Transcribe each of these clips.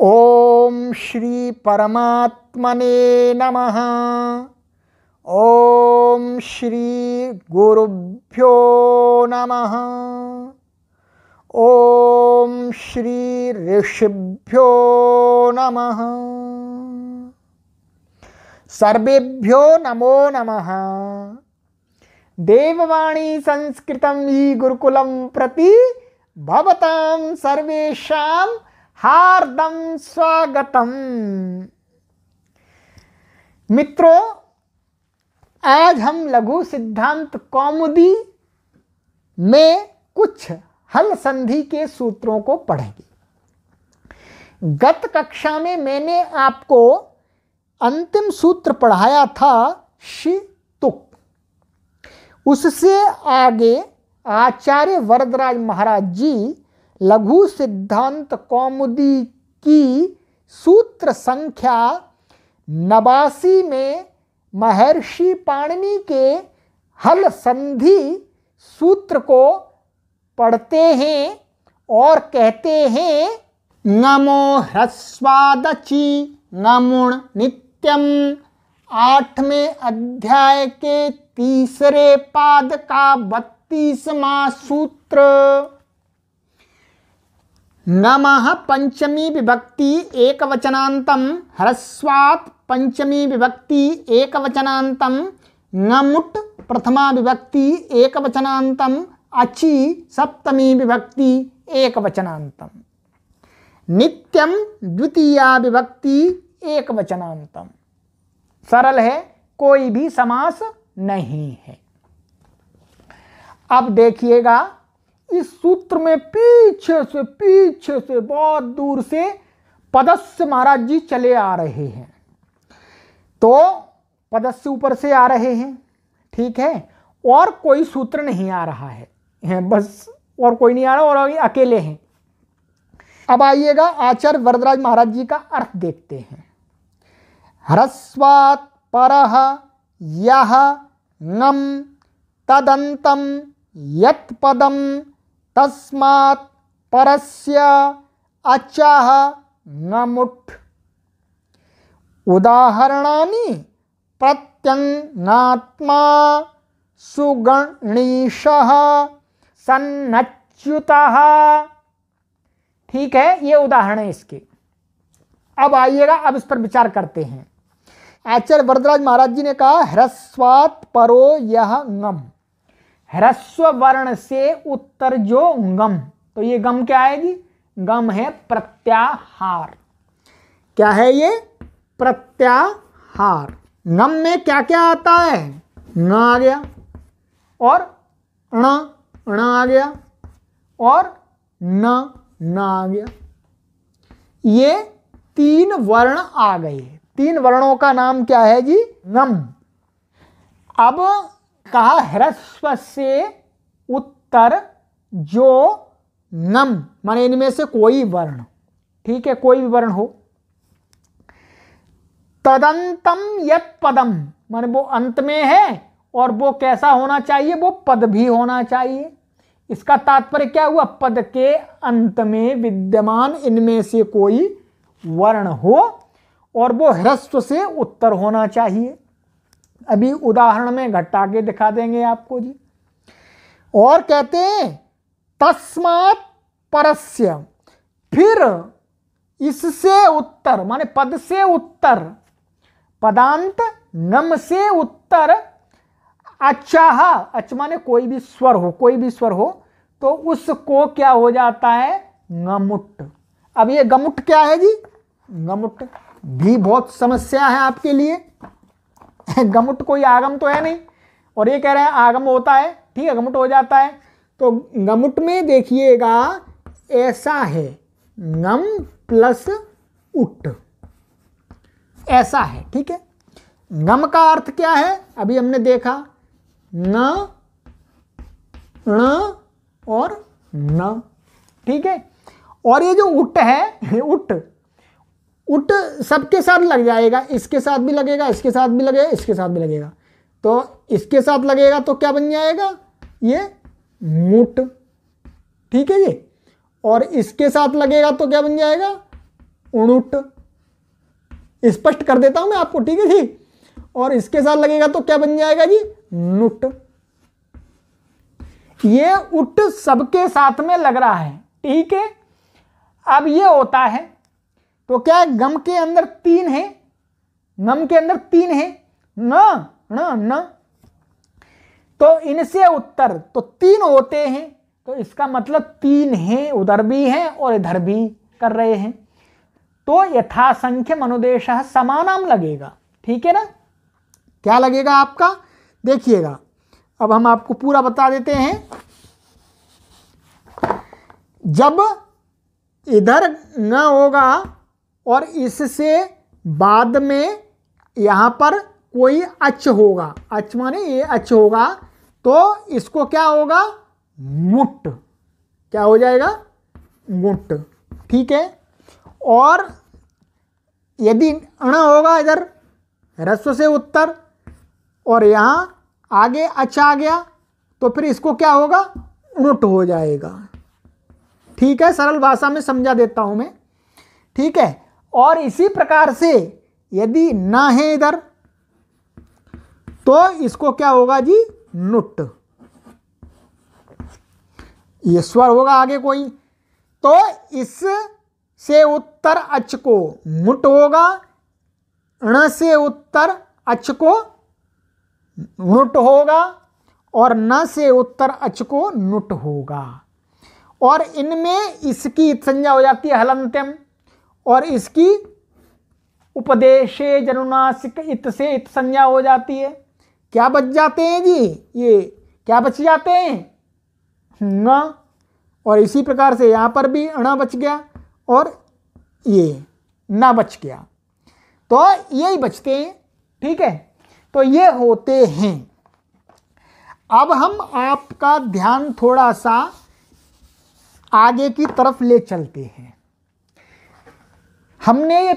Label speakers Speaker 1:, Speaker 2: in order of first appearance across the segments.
Speaker 1: ओम श्री परमात्मने नमः ओम श्री गुरुभ्यो नमः ओम श्री ऋषिभ्यो नमः सर्वेभ्यो नमो नमः देववाणी संस्कृतम ई गुरुकुलम प्रति भवतां सर्वेषां हार्दम स्वागतम मित्रों आज हम लघु सिद्धांत कौमुदी में कुछ हल संधि के सूत्रों को पढ़ेंगे गत कक्षा में मैंने आपको अंतिम सूत्र पढ़ाया था शि तुक उससे आगे आचार्य वरदराज महाराज जी लघु सिद्धांत कौमुदी की सूत्र संख्या नवासी में महर्षि पाणिनी के हल संधि सूत्र को पढ़ते हैं और कहते हैं नमो ह्रस्वादची नमुण नित्यम आठवें अध्याय के तीसरे पाद का बत्तीसवा सूत्र नम पंचमी विभक्ति एकवचनांतम ह्रस्वात् पंचमी विभक्ति एकवचनांतम नमुट प्रथमा विभक्ति एकवचनांतम अचि सप्तमी विभक्ति एकवचनांतम नित्यम द्वितीया विभक्ति एकवचनांतम सरल है कोई भी समास नहीं है अब देखिएगा इस सूत्र में पीछे से पीछे से बहुत दूर से पदस्य महाराज जी चले आ रहे हैं तो पदस्य ऊपर से आ रहे हैं ठीक है और कोई सूत्र नहीं आ रहा है हैं बस और कोई नहीं आ रहा और अकेले हैं अब आइएगा आचार्य वरदराज महाराज जी का अर्थ देखते हैं ह्रस्वात् पर यह नम तदंतम यत्पदम तस्मात् परस्य अचः न मुठ उदाहरणानि प्रत्यंगात्मा सुगणीश सन्नच्युता ठीक है ये उदाहरण है इसके अब आइएगा अब इस पर विचार करते हैं आचार्य वरदराज महाराज जी ने कहा ह्रस्वात् परो यह नम ह्रस्व वर्ण से उत्तर जो गम तो ये गम क्या आएगी गम है प्रत्याहार क्या है ये प्रत्याहार गम में क्या क्या आता है न आ गया और ण ण आ गया और न न आ गया ये तीन वर्ण आ गए तीन वर्णों का नाम क्या है जी गम अब कहा ह्रस्व से उत्तर जो नम माने इनमें से कोई वर्ण ठीक है कोई भी वर्ण हो तदंतम यत पदम माने वो अंत में है और वो कैसा होना चाहिए वो पद भी होना चाहिए इसका तात्पर्य क्या हुआ पद के अंत में विद्यमान इनमें से कोई वर्ण हो और वो ह्रस्व से उत्तर होना चाहिए अभी उदाहरण में घटा के दिखा देंगे आपको जी और कहते हैं तस्मात परस्य फिर इससे उत्तर माने पद से उत्तर पदांत नम से उत्तर अचाह अच माने कोई भी स्वर हो कोई भी स्वर हो तो उसको क्या हो जाता है गमुट अब ये गमुट क्या है जी गमुट भी बहुत समस्या है आपके लिए गमुट कोई आगम तो है नहीं और ये कह रहे हैं आगम होता है ठीक है गमुट हो जाता है तो गमुट में देखिएगा ऐसा है गम प्लस उट ऐसा है ठीक है गम का अर्थ क्या है अभी हमने देखा न और न ठीक है और ये जो उट है उट उट सबके साथ लग जाएगा इसके साथ भी लगेगा इसके साथ भी लगेगा इसके साथ भी लगेगा तो इसके साथ लगेगा तो क्या बन जाएगा ये मुट ठीक है जी और इसके साथ लगेगा तो क्या बन जाएगा उणुट स्पष्ट कर देता हूं मैं आपको ठीक है जी और इसके साथ लगेगा तो क्या बन जाएगा जी नुट ये उट सबके साथ में लग रहा है ठीक है अब ये होता है तो क्या है गम के अंदर तीन है गम के अंदर तीन है न न न तो इनसे उत्तर तो तीन होते हैं तो इसका मतलब तीन है उधर भी हैं और इधर भी कर रहे हैं तो यथासंख्य मनोदेश समानम लगेगा ठीक है ना क्या लगेगा आपका देखिएगा अब हम आपको पूरा बता देते हैं जब इधर न होगा और इससे बाद में यहाँ पर कोई अच होगा अच माने ये अच होगा तो इसको क्या होगा मुट क्या हो जाएगा मुट ठीक है और यदि अण होगा इधर रस्व से उत्तर और यहाँ आगे अच आ गया तो फिर इसको क्या होगा उट हो जाएगा ठीक है सरल भाषा में समझा देता हूँ मैं ठीक है और इसी प्रकार से यदि ना है इधर तो इसको क्या होगा जी नुट ये स्वर होगा आगे कोई तो इस से उत्तर अच को मुट होगा ण से उत्तर अच को नुट होगा और न से उत्तर अच को नुट होगा और इनमें इसकी संज्ञा हो जाती है हलंतम और इसकी उपदेशे जनुनासिक इत से इत संज्ञा हो जाती है क्या बच जाते हैं जी ये क्या बच जाते हैं न और इसी प्रकार से यहाँ पर भी अणा बच गया और ये ना बच गया तो ये ही बचते हैं ठीक है तो ये होते हैं अब हम आपका ध्यान थोड़ा सा आगे की तरफ ले चलते हैं हमने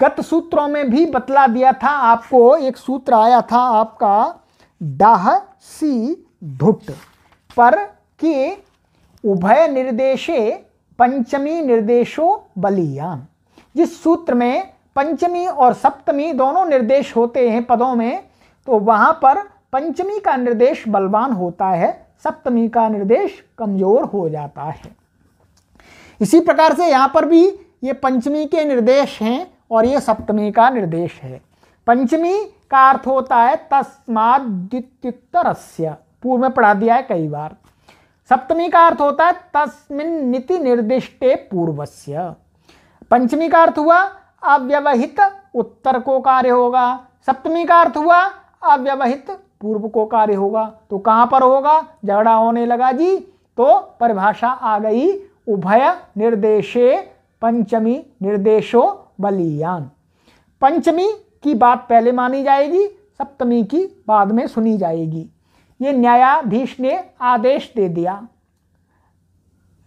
Speaker 1: गत सूत्रों में भी बतला दिया था आपको एक सूत्र आया था आपका डह सी धुट पर कि उभय निर्देशे पंचमी निर्देशो बलियान जिस सूत्र में पंचमी और सप्तमी दोनों निर्देश होते हैं पदों में तो वहाँ पर पंचमी का निर्देश बलवान होता है सप्तमी का निर्देश कमज़ोर हो जाता है इसी प्रकार से यहाँ पर भी ये पंचमी के निर्देश हैं और ये सप्तमी का निर्देश है पंचमी का अर्थ होता है तस्माद पूर्व में पढ़ा दिया है कई बार सप्तमी का अर्थ होता है तस्मिन नीति निर्दिष्टे पूर्वस्य पंचमी का अर्थ हुआ अव्यवहित उत्तर को कार्य होगा सप्तमी का अर्थ हुआ अव्यवहित पूर्व को कार्य होगा तो कहाँ पर होगा झगड़ा होने लगा जी तो परिभाषा आ गई उभय निर्देशे पंचमी निर्देशो बलियान पंचमी की बात पहले मानी जाएगी सप्तमी की बाद में सुनी जाएगी ये न्यायाधीश ने आदेश दे दिया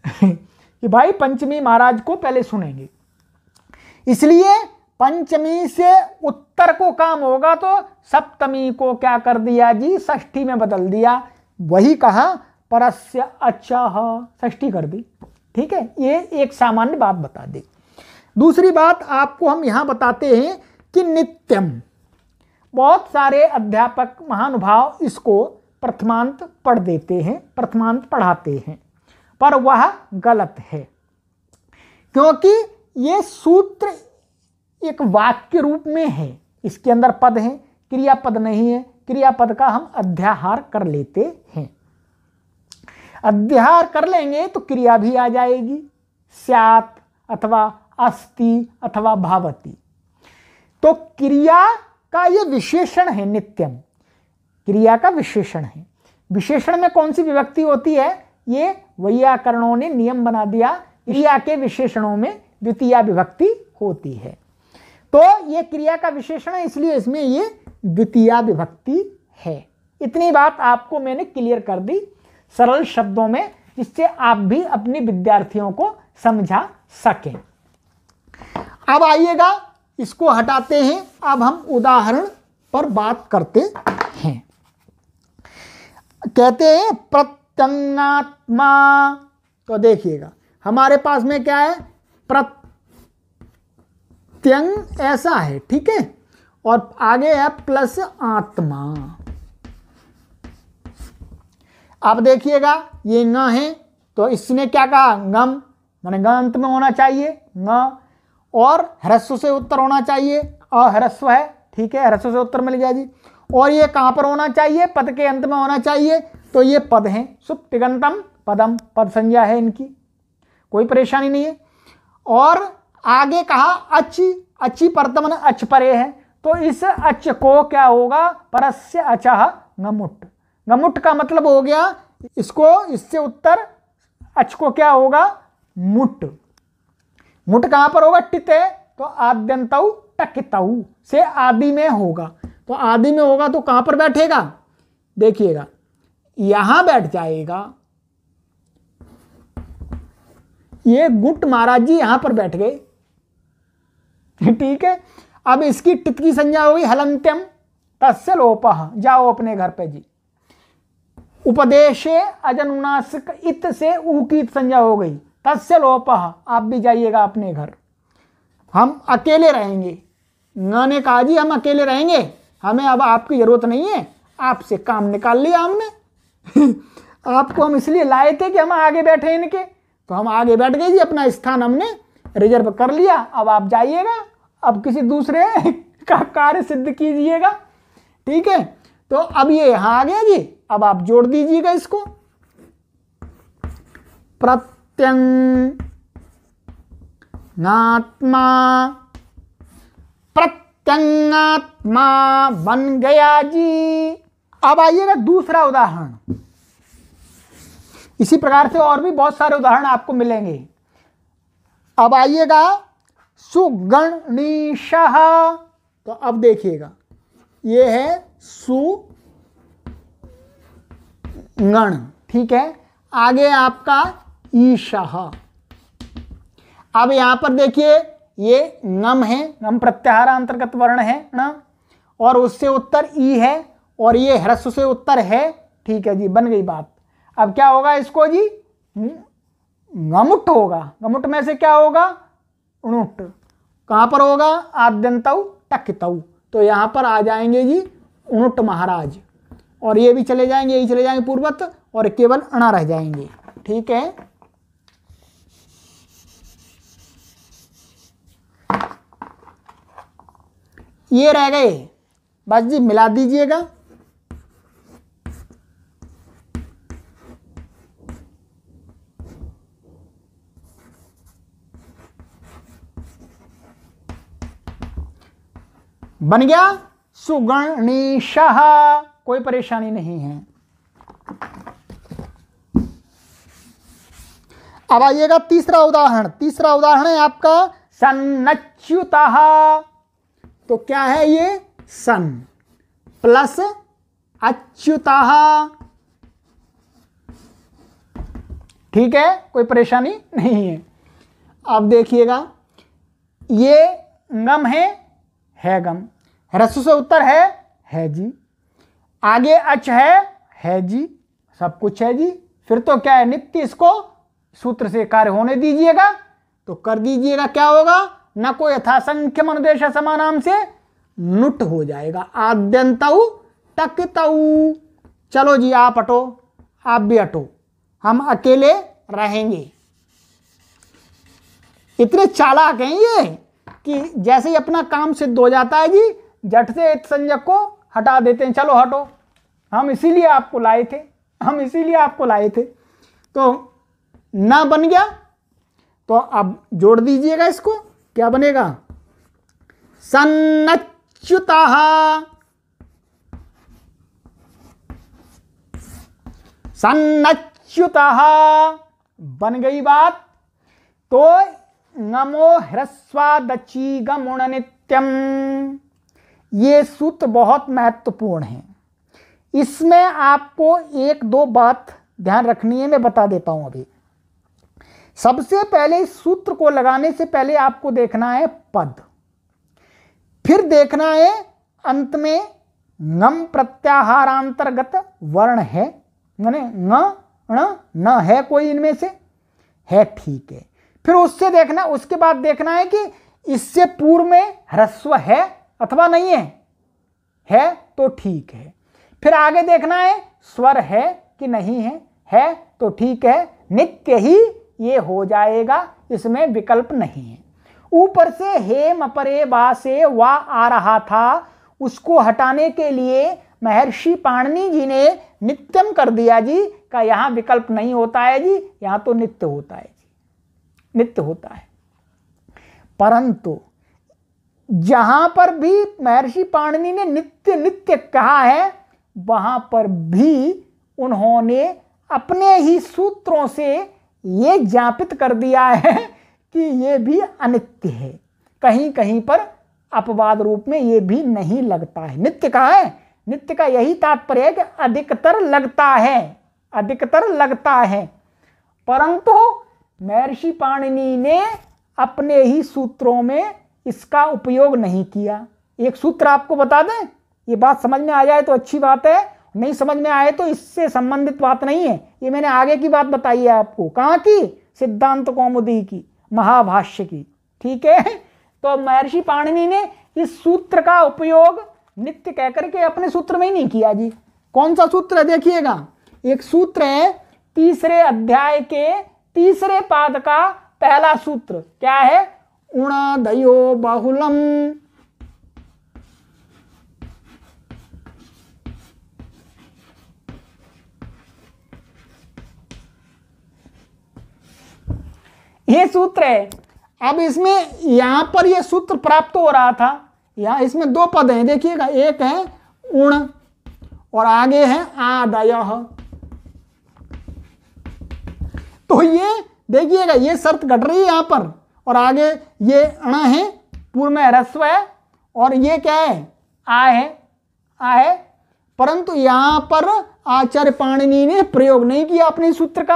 Speaker 1: कि भाई पंचमी महाराज को पहले सुनेंगे इसलिए पंचमी से उत्तर को काम होगा तो सप्तमी को क्या कर दिया जी ष्ठी में बदल दिया वही कहा परस्य अच्छा ष्ठी कर दी ठीक है ये एक सामान्य बात बता दी दूसरी बात आपको हम यहाँ बताते हैं कि नित्यम बहुत सारे अध्यापक महानुभाव इसको प्रथमांत पढ़ देते हैं प्रथमांत पढ़ाते हैं पर वह गलत है क्योंकि ये सूत्र एक वाक्य रूप में है इसके अंदर पद हैं क्रियापद नहीं है क्रियापद का हम अध्याहार कर लेते हैं अध्याहार कर लेंगे तो क्रिया भी आ जाएगी स्यात अथवा अस्ति अथवा भावती तो क्रिया का ये विशेषण है नित्यम क्रिया का विशेषण है विशेषण में कौन सी विभक्ति होती है ये वैयाकरणों ने नियम बना दिया क्रिया के विशेषणों में द्वितीय विभक्ति होती है तो ये क्रिया का विशेषण है इसलिए इसमें ये द्वितीय विभक्ति है इतनी बात आपको मैंने क्लियर कर दी सरल शब्दों में जिससे आप भी अपने विद्यार्थियों को समझा सकें अब आइएगा इसको हटाते हैं अब हम उदाहरण पर बात करते हैं कहते हैं प्रत्यंगात्मा तो देखिएगा हमारे पास में क्या है प्रत्यंग ऐसा है ठीक है और आगे है प्लस आत्मा अब देखिएगा ये न है तो इसने क्या कहा गम मैंने ग अंत में होना चाहिए न और ह्रस्व से उत्तर होना चाहिए अह्रस्व है ठीक है ह्रस्व से उत्तर मिल गया जी और ये कहाँ पर होना चाहिए पद के अंत में होना चाहिए तो ये पद हैं सुप्तिगंतम पदम पद संज्ञा है इनकी कोई परेशानी नहीं है और आगे कहा अच अच्छी परतमन अच परे है तो इस अच को क्या होगा परस्य अचह नमुट गमुट का मतलब हो गया इसको इससे उत्तर अच को क्या होगा मुट मुट कहां पर होगा टित तो आद्यंतऊ टकितऊ से आदि में होगा तो आदि में होगा तो कहां पर बैठेगा देखिएगा यहां बैठ जाएगा ये गुट महाराज जी यहां पर बैठ गए ठीक है अब इसकी टित की संज्ञा होगी हलंत्यम तस्य लोप जाओ अपने घर पे जी उपदेशे अजनुनासिक इत से ऊ की संज्ञा हो गई तस्य लोप आप भी जाइएगा अपने घर हम अकेले रहेंगे ने कहा जी हम अकेले रहेंगे हमें अब आपकी ज़रूरत नहीं है आपसे काम निकाल लिया हमने आपको हम इसलिए लाए थे कि हम आगे बैठे इनके तो हम आगे बैठ गए जी अपना स्थान हमने रिजर्व कर लिया अब आप जाइएगा अब किसी दूसरे का कार्य सिद्ध कीजिएगा ठीक है तो अब ये यहाँ आ गया जी अब आप जोड़ दीजिएगा इसको प्रत्यंगात्मा प्रत्यंगात्मा बन गया जी अब आइएगा दूसरा उदाहरण इसी प्रकार से और भी बहुत सारे उदाहरण आपको मिलेंगे अब आइएगा सुगणिश तो अब देखिएगा ये है सु गण ठीक है आगे आपका ईशाह अब यहां पर देखिए ये नम है नम प्रत्याहार अंतर्गत वर्ण है ना और उससे उत्तर ई है और ये ह्रस्व से उत्तर है ठीक है जी बन गई बात अब क्या होगा इसको जी गमुट होगा गमुट में से क्या होगा उणुट कहां पर होगा आद्यंतव टकितऊ तो यहां पर आ जाएंगे जी उणुट महाराज और ये भी चले जाएंगे यही चले जाएंगे पूर्वत और केवल अणा रह जाएंगे ठीक है ये रह गए बस जी मिला दीजिएगा बन गया सुगणेश कोई परेशानी नहीं है अब आइएगा तीसरा उदाहरण तीसरा उदाहरण है आपका सन्नच्युता तो क्या है ये सन प्लस अच्युता ठीक है कोई परेशानी नहीं है अब देखिएगा ये गम है है गम ह्रस्व से उत्तर है है जी आगे अच है है जी सब कुछ है जी फिर तो क्या है नित्य इसको सूत्र से कार्य होने दीजिएगा तो कर दीजिएगा क्या होगा न कोई यथासंख्य मनुदेश समानाम से नुट हो जाएगा आद्यंतऊ तकतऊ चलो जी आप हटो आप भी हटो हम अकेले रहेंगे इतने चालाक हैं ये कि जैसे ही अपना काम सिद्ध हो जाता है जी झट से संजक को हटा देते हैं चलो हटो हम इसीलिए आपको लाए थे हम इसीलिए आपको लाए थे तो ना बन गया तो अब जोड़ दीजिएगा इसको क्या बनेगा सन्नच्युता सन्नच्युता बन गई बात तो नमो ह्रस्वादची गुण नित्यम ये सूत्र बहुत महत्वपूर्ण है इसमें आपको एक दो बात ध्यान रखनी है मैं बता देता हूं अभी सबसे पहले इस सूत्र को लगाने से पहले आपको देखना है पद फिर देखना है अंत में नम प्रत्याहारांतर्गत वर्ण है मैंने न न न है कोई इनमें से है ठीक है फिर उससे देखना उसके बाद देखना है कि इससे पूर्व में ह्रस्व है अथवा नहीं है है तो ठीक है फिर आगे देखना है स्वर है कि नहीं है है तो ठीक है नित्य ही ये हो जाएगा इसमें विकल्प नहीं है ऊपर से हेम अपरे बा से वा आ रहा था उसको हटाने के लिए महर्षि पाणनी जी ने नित्यम कर दिया जी का यहां विकल्प नहीं होता है जी यहां तो नित्य होता है जी नित्य होता है परंतु जहां पर भी महर्षि पाणनी ने नित्य नित्य कहा है वहाँ पर भी उन्होंने अपने ही सूत्रों से ये ज्ञापित कर दिया है कि ये भी अनित्य है कहीं कहीं पर अपवाद रूप में ये भी नहीं लगता है नित्य का है नित्य का यही तात्पर्य है कि अधिकतर लगता है अधिकतर लगता है परंतु महर्षि पाणिनि ने अपने ही सूत्रों में इसका उपयोग नहीं किया एक सूत्र आपको बता दें ये बात समझ में आ जाए तो अच्छी बात है नहीं समझ में आए तो इससे संबंधित बात नहीं है ये मैंने आगे की बात बताई है आपको कहाँ की सिद्धांत कौमुदी की महाभाष्य की ठीक है तो महर्षि पाणिनि ने इस सूत्र का उपयोग नित्य कहकर के अपने सूत्र में ही नहीं किया जी कौन सा सूत्र है देखिएगा एक सूत्र है तीसरे अध्याय के तीसरे पाद का पहला सूत्र क्या है उणदयो बहुलम ये सूत्र है अब इसमें यहां पर ये सूत्र प्राप्त हो रहा था यहाँ इसमें दो पद हैं देखिएगा एक है उण और आगे है आदय तो ये देखिएगा ये शर्त घट रही है यहाँ पर और आगे ये अण है पूर्व में ह्रस्व है और ये क्या है आ है आ है परंतु यहां पर आचार्य पाणिनि ने प्रयोग नहीं किया अपने सूत्र का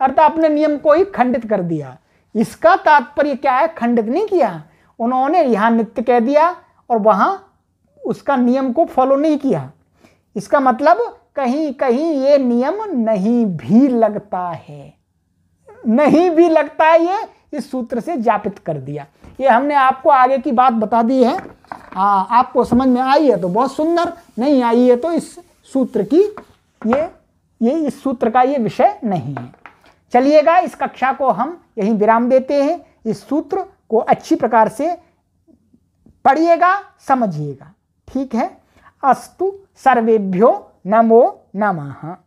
Speaker 1: अर्थात अपने नियम को ही खंडित कर दिया इसका तात्पर्य क्या है खंडित नहीं किया उन्होंने यहाँ नित्य कह दिया और वहाँ उसका नियम को फॉलो नहीं किया इसका मतलब कहीं कहीं ये नियम नहीं भी लगता है नहीं भी लगता है ये इस सूत्र से जापित कर दिया ये हमने आपको आगे की बात बता दी है आ, आपको समझ में आई है तो बहुत सुंदर नहीं आई है तो इस सूत्र की ये ये इस सूत्र का ये विषय नहीं है चलिएगा इस कक्षा को हम यहीं विराम देते हैं इस सूत्र को अच्छी प्रकार से पढ़िएगा समझिएगा ठीक है अस्तु सर्वेभ्यो नमो नमः